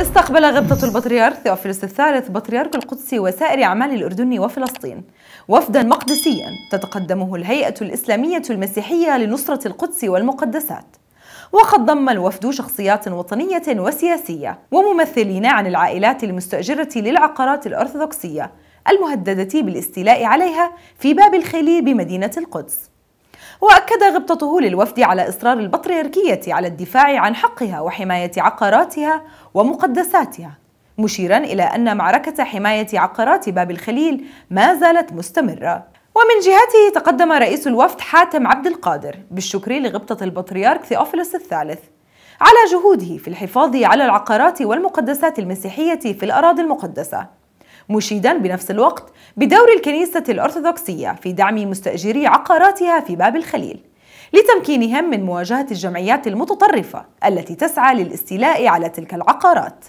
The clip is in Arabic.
استقبل غبطة البطريرك ثيوفيلوس الثالث بطريرك القدس وسائر أعمال الأردن وفلسطين وفدا مقدسيا تتقدمه الهيئة الإسلامية المسيحية لنصرة القدس والمقدسات وقد ضم الوفد شخصيات وطنية وسياسية وممثلين عن العائلات المستأجرة للعقارات الأرثوذكسية المهددة بالاستيلاء عليها في باب الخليل بمدينة القدس وأكد غبطته للوفد على إصرار البطريركية على الدفاع عن حقها وحماية عقاراتها ومقدساتها مشيرا إلى أن معركة حماية عقارات باب الخليل ما زالت مستمرة ومن جهته تقدم رئيس الوفد حاتم عبد القادر بالشكر لغبطة البطريرك ثيوفيلوس الثالث على جهوده في الحفاظ على العقارات والمقدسات المسيحية في الأراضي المقدسة مشيدا بنفس الوقت بدور الكنيسة الأرثوذكسية في دعم مستأجري عقاراتها في باب الخليل لتمكينهم من مواجهة الجمعيات المتطرفة التي تسعى للاستيلاء على تلك العقارات